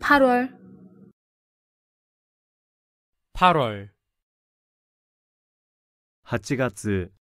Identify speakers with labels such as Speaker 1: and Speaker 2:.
Speaker 1: 8월
Speaker 2: 8월
Speaker 3: 8月